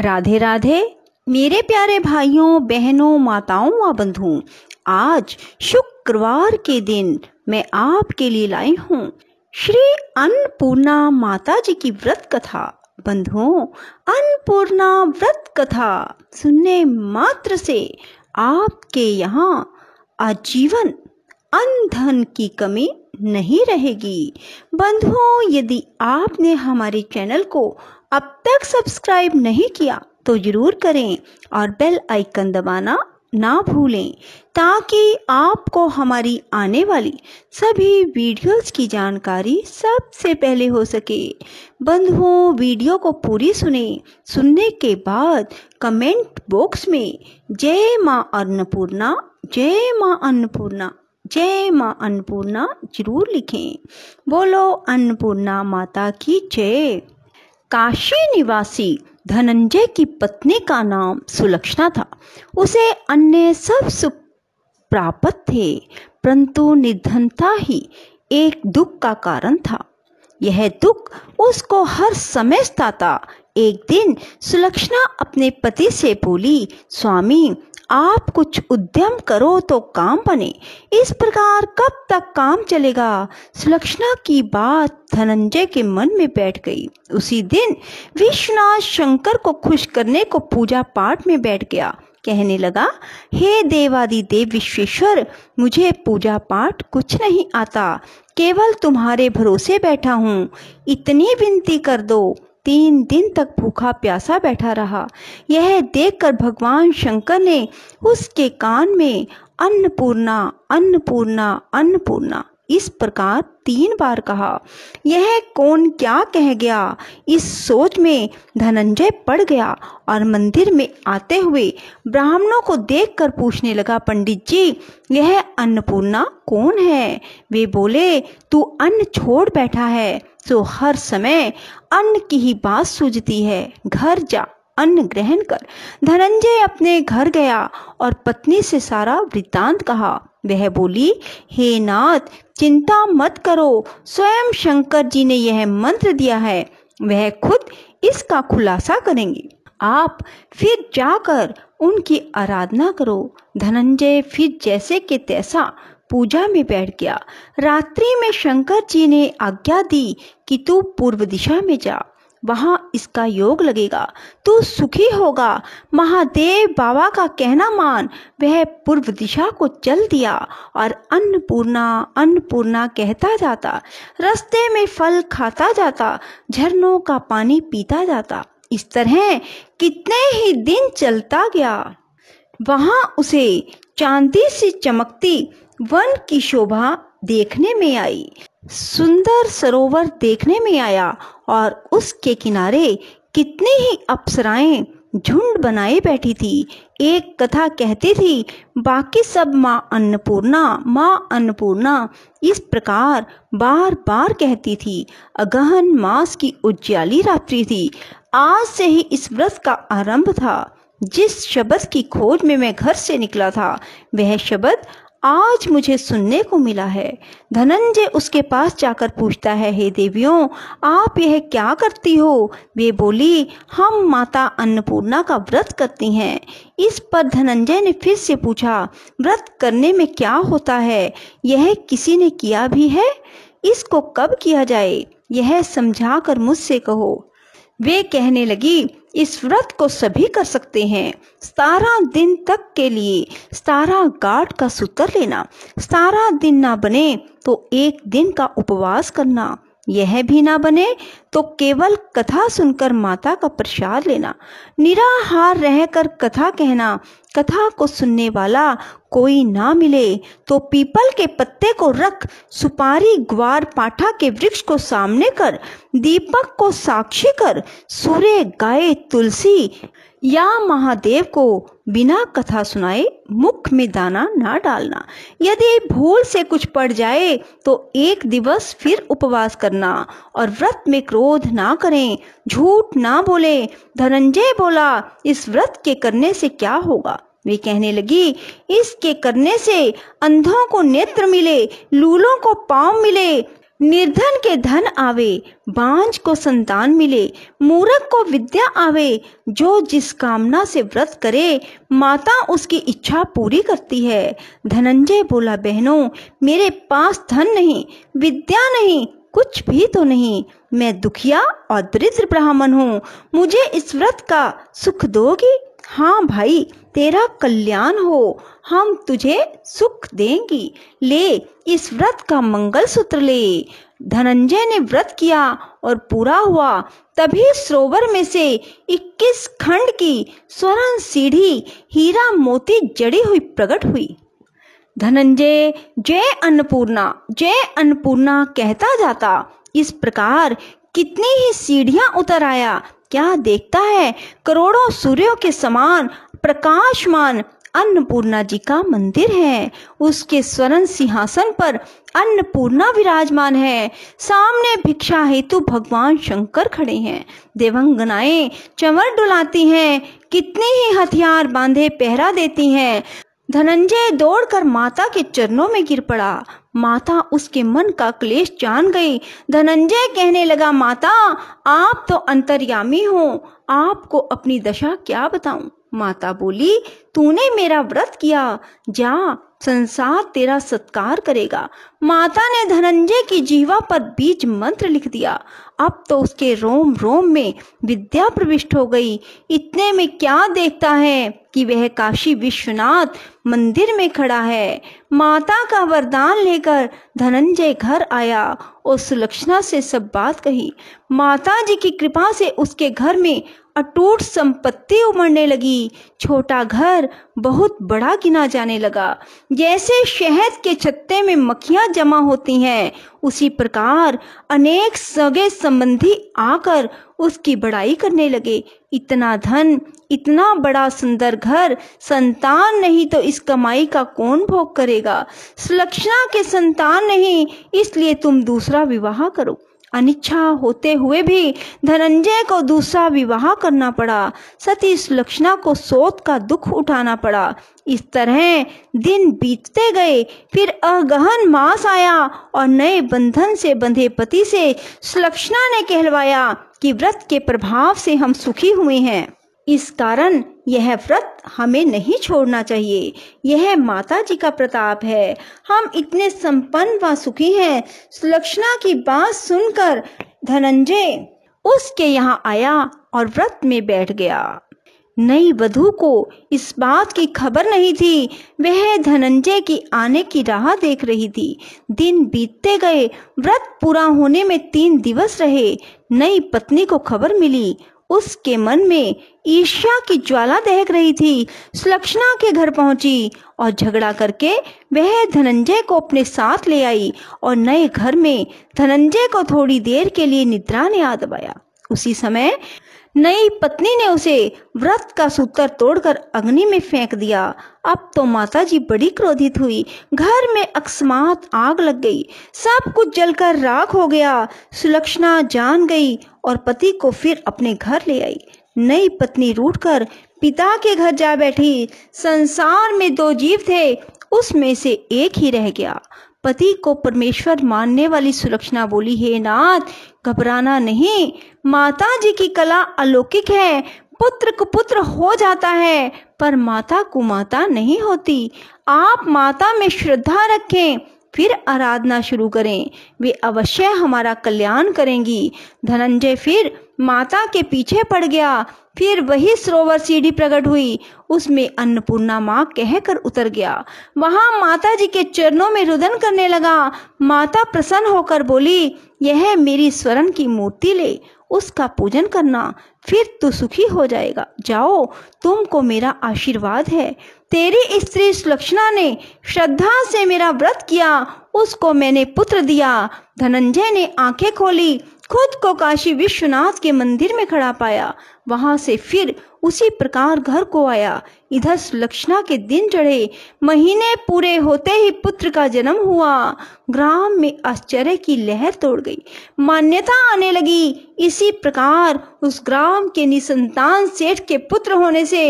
राधे राधे मेरे प्यारे भाइयों बहनों माताओं व बंधुओं आज शुक्रवार के दिन मैं आपके लिए लाई हूँ श्री अन्नपूर्णा माता जी की व्रत कथा बंधुओं अन्नपूर्णा व्रत कथा सुनने मात्र से आपके यहाँ आजीवन अन धन की कमी नहीं रहेगी बंधुओं यदि आपने हमारे चैनल को अब तक सब्सक्राइब नहीं किया तो ज़रूर करें और बेल आइकन दबाना ना भूलें ताकि आपको हमारी आने वाली सभी वीडियोस की जानकारी सबसे पहले हो सके बंधुओं वीडियो को पूरी सुने सुनने के बाद कमेंट बॉक्स में जय माँ अन्नपूर्णा जय माँ अन्नपूर्णा जय माँ अन्नपूर्णा जरूर लिखें बोलो अन्नपूर्णा माता की जय काशी निवासी धनंजय की पत्नी का नाम सुलक्षणा था उसे अन्य सब सुख प्राप्त थे परंतु निर्धनता ही एक दुख का कारण था यह दुख उसको हर समय सताता एक दिन सुलक्षणा अपने पति से बोली स्वामी आप कुछ उद्यम करो तो काम बने इस प्रकार कब तक काम चलेगा सुलक्षणा की बात धनंजय के मन में बैठ गई उसी दिन विश्वनाथ शंकर को खुश करने को पूजा पाठ में बैठ गया कहने लगा हे देवादि देव विश्वेश्वर मुझे पूजा पाठ कुछ नहीं आता केवल तुम्हारे भरोसे बैठा हूँ इतनी विनती कर दो तीन दिन तक भूखा प्यासा बैठा रहा यह देखकर भगवान शंकर ने उसके कान में अन्नपूर्णा अन्नपूर्णा अन्नपूर्णा इस प्रकार तीन बार कहा यह कौन क्या कह गया इस सोच में धनंजय पड़ गया और मंदिर में आते हुए ब्राह्मणों को देखकर पूछने लगा पंडित जी यह अन्नपूर्णा कौन है वे बोले तू अन्न छोड़ बैठा है तो हर समय अन्न की ही बात सूझती है घर जा अन्न ग्रहण कर धनंजय अपने घर गया और पत्नी से सारा वृतांत कहा वह बोली हे नाथ चिंता मत करो स्वयं शंकर जी ने यह मंत्र दिया है वह खुद इसका खुलासा करेंगे आप फिर जाकर उनकी आराधना करो धनंजय फिर जैसे के तैसा पूजा में बैठ गया रात्रि में शंकर जी ने आज्ञा दी कि तू पूर्व दिशा में जा वहाँ इसका योग लगेगा तू सुखी होगा महादेव बाबा का कहना मान वह पूर्व दिशा को चल दिया और अन्नपूर्णा अन्नपूर्णा कहता जाता रास्ते में फल खाता जाता झरनों का पानी पीता जाता इस तरह कितने ही दिन चलता गया वहाँ उसे चांदी से चमकती वन की शोभा देखने में आई सुंदर सरोवर देखने में आया और उसके किनारे कितनी ही अप्सराएं झुंड बनाए बैठी थी एक कथा कहती थी बाकी सब माँ अन्नपूर्णा माँ अन्नपूर्णा इस प्रकार बार बार कहती थी अगहन मास की उज्याली रात्रि थी आज से ही इस व्रत का आरंभ था जिस शब्द की खोज में मैं घर से निकला था वह शब्द आज मुझे सुनने को मिला है धनंजय उसके पास जाकर पूछता है हे देवियों आप यह क्या करती हो वे बोली हम माता अन्नपूर्णा का व्रत करती हैं इस पर धनंजय ने फिर से पूछा व्रत करने में क्या होता है यह किसी ने किया भी है इसको कब किया जाए यह समझा कर मुझसे कहो वे कहने लगी इस व्रत को सभी कर सकते हैं सतारह दिन तक के लिए सतारह गाठ का सूत्र लेना सतारह दिन ना बने तो एक दिन का उपवास करना यह भी ना बने तो केवल कथा सुनकर माता का प्रसाद लेना निराहार रहकर कथा कहना कथा को सुनने वाला कोई ना मिले तो पीपल के पत्ते को रख सुपारी ग्वार पाठा के वृक्ष को सामने कर दीपक को साक्षी कर सूर्य गाय तुलसी या महादेव को बिना कथा सुनाए मुख में दाना ना डालना यदि भूल से कुछ पड़ जाए तो एक दिवस फिर उपवास करना और व्रत में क्रोध ना करें झूठ ना बोले धनंजय बोला इस व्रत के करने से क्या होगा वे कहने लगी इसके करने से अंधों को नेत्र मिले लूलों को पाव मिले निर्धन के धन आवे बांझ को संतान मिले मूरख को विद्या आवे जो जिस कामना से व्रत करे माता उसकी इच्छा पूरी करती है धनंजय बोला बहनों मेरे पास धन नहीं विद्या नहीं कुछ भी तो नहीं मैं दुखिया और दरिद्र ब्राह्मण हूँ मुझे इस व्रत का सुख दोगी हाँ भाई तेरा कल्याण हो हम तुझे सुख देंगी ले इस व्रत का मंगल सूत्र ले धनंजय ने व्रत किया और पूरा हुआ तभी सरोवर में से 21 खंड की स्वर्ण सीढ़ी हीरा मोती जड़ी हुई प्रकट हुई धनंजय जय अन्नपूर्णा जय अन्नपूर्णा कहता जाता इस प्रकार कितनी ही सीढ़ियां उतर आया क्या देखता है करोड़ों सूर्यों के समान प्रकाशमान अन्नपूर्णा जी का मंदिर है उसके स्वर्ण सिंहासन पर अन्नपूर्णा विराजमान है सामने भिक्षा हेतु भगवान शंकर खड़े हैं देवंगनाएं चमर डुलाती हैं कितने ही हथियार बांधे पहरा देती हैं धनंजय दौड़कर माता के चरणों में गिर पड़ा माता उसके मन का क्लेश जान गई धनंजय कहने लगा माता आप तो अंतर्यामी हो आपको अपनी दशा क्या बताऊं माता बोली तूने मेरा व्रत किया जा संसार तेरा सत्कार करेगा माता ने धनंजय की जीवा पर बीज मंत्र लिख दिया अब तो उसके रोम रोम में विद्या प्रविष्ट हो गई इतने में क्या देखता है कि वह काशी विश्वनाथ मंदिर में खड़ा है माता का वरदान लेकर धनंजय घर आया और सुलक्षणा से सब बात कही माता जी की कृपा से उसके घर में अटूट संपत्ति उमड़ने लगी छोटा घर बहुत बड़ा गिना जाने लगा जैसे शहद के छत्ते में मक्खियां जमा होती हैं उसी प्रकार अनेक सगे संबंधी आकर उसकी बड़ाई करने लगे इतना धन इतना बड़ा सुंदर घर संतान नहीं तो इस कमाई का कौन भोग करेगा सुलक्षणा के संतान नहीं इसलिए तुम दूसरा विवाह करो अनिच्छा होते हुए भी धनंजय को दूसरा विवाह करना पड़ा सती सुलक्षणा को सोत का दुख उठाना पड़ा इस तरह दिन बीतते गए फिर अगहन मास आया और नए बंधन से बंधे पति से सुलक्षणा ने कहलवाया कि व्रत के प्रभाव से हम सुखी हुए हैं इस कारण यह व्रत हमें नहीं छोड़ना चाहिए यह माता जी का प्रताप है हम इतने संपन्न व सुखी हैं सुलक्षणा की बात सुनकर धनंजय उसके यहाँ आया और व्रत में बैठ गया नई वधु को इस बात की खबर नहीं थी वह धनंजय की आने की राह देख रही थी दिन बीतते गए व्रत पूरा होने में तीन दिवस रहे नई पत्नी को खबर मिली उसके मन में ईर्ष्या की ज्वाला दहक रही थी सुलक्षणा के घर पहुंची और झगड़ा करके वह धनंजय को अपने साथ ले आई और नए घर में धनंजय को थोड़ी देर के लिए निद्रा ने आ दबाया उसी समय नई पत्नी ने उसे व्रत का सूत्र तोड़कर अग्नि में फेंक दिया अब तो माता जी बड़ी क्रोधित हुई घर में अकस्मात आग लग गई सब कुछ जलकर राख हो गया सुलक्षणा जान गई और पति को फिर अपने घर ले आई नई पत्नी रूठकर पिता के घर जा बैठी संसार में दो जीव थे उसमें से एक ही रह गया पति को परमेश्वर मानने वाली सुलक्षणा बोली हे नाथ घबराना नहीं माता जी की कला अलौकिक है पुत्र कुपुत्र हो जाता है पर माता कुमाता नहीं होती आप माता में श्रद्धा रखें फिर आराधना शुरू करें वे अवश्य हमारा कल्याण करेंगी धनंजय फिर माता के पीछे पड़ गया फिर वही सरोवर सीढ़ी प्रकट हुई उसमें अन्नपूर्णा माँ कहकर उतर गया वहां माता जी के चरणों में रुदन करने लगा माता प्रसन्न होकर बोली यह मेरी स्वर्ण की मूर्ति ले उसका पूजन करना फिर तू सुखी हो जाएगा जाओ तुमको मेरा आशीर्वाद है तेरी स्त्री सुलक्षणा ने श्रद्धा से मेरा व्रत किया उसको मैंने पुत्र दिया धनंजय ने आंखें खोली खुद को काशी विश्वनाथ के मंदिर में खड़ा पाया वहां से फिर उसी प्रकार घर को आया इधर सुलक्षणा के दिन चढ़े महीने पूरे होते ही पुत्र का जन्म हुआ ग्राम में आश्चर्य की लहर तोड़ गई मान्यता आने लगी इसी प्रकार उस ग्राम के निसंतान सेठ के पुत्र होने से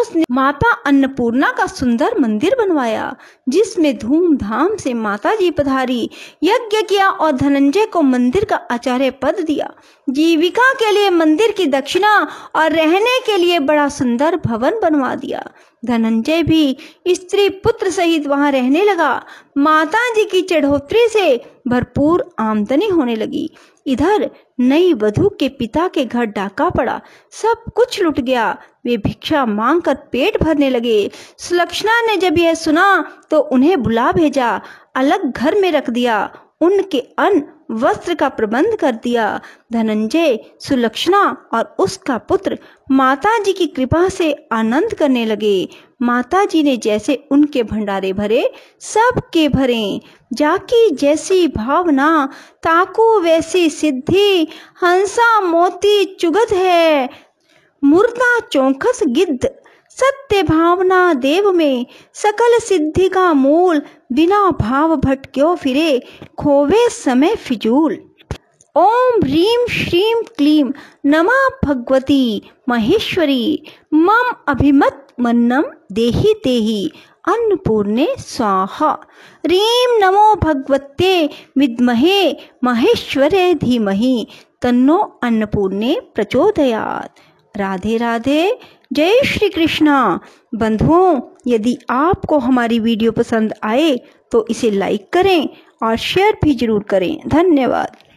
उसने माता अन्नपूर्णा का सुंदर मंदिर बनवाया जिसमें धूमधाम से माता जी पधारी यज्ञ किया और धनंजय को मंदिर का आचार्य पद दिया जीविका के लिए मंदिर की दक्षिणा और रहने के लिए बड़ा सुंदर भवन बनवा दिया धनंजय भी स्त्री पुत्र सहित वहां रहने लगा माता जी की चढ़ोतरी से भरपूर आमदनी होने लगी इधर नई वधु के पिता के घर डाका पड़ा सब कुछ लुट गया वे भिक्षा मांगकर पेट भरने लगे सुलक्षणा ने जब यह सुना तो उन्हें बुला भेजा अलग घर में रख दिया उनके अन्न वस्त्र का प्रबंध कर दिया धनंजय सुलक्षणा और उसका पुत्र माता जी की कृपा से आनंद करने लगे माता जी ने जैसे उनके भंडारे भरे सबके भरे जाकी जैसी भावना ताकू वैसी सिद्धि हंसा मोती चुगत है मूर्ता चौखस गिद्ध सत्य भावना देव में सकल सिद्धि का मूल बिना भाव भटक्यो फिरे खोवे समय फिजूल ओम ह्रीम श्रीम क्लीम नमा भगवती महेश्वरी मम अभिमत मन्नम देहि देहि अन्नपूर्णे स्वाहा रीम नमो भगवते विद्महे महेश्वरे धीमहि तन्नो अन्नपूर्णे प्रचोदयात राधे राधे जय श्री कृष्णा बंधुओं यदि आपको हमारी वीडियो पसंद आए तो इसे लाइक करें और शेयर भी जरूर करें धन्यवाद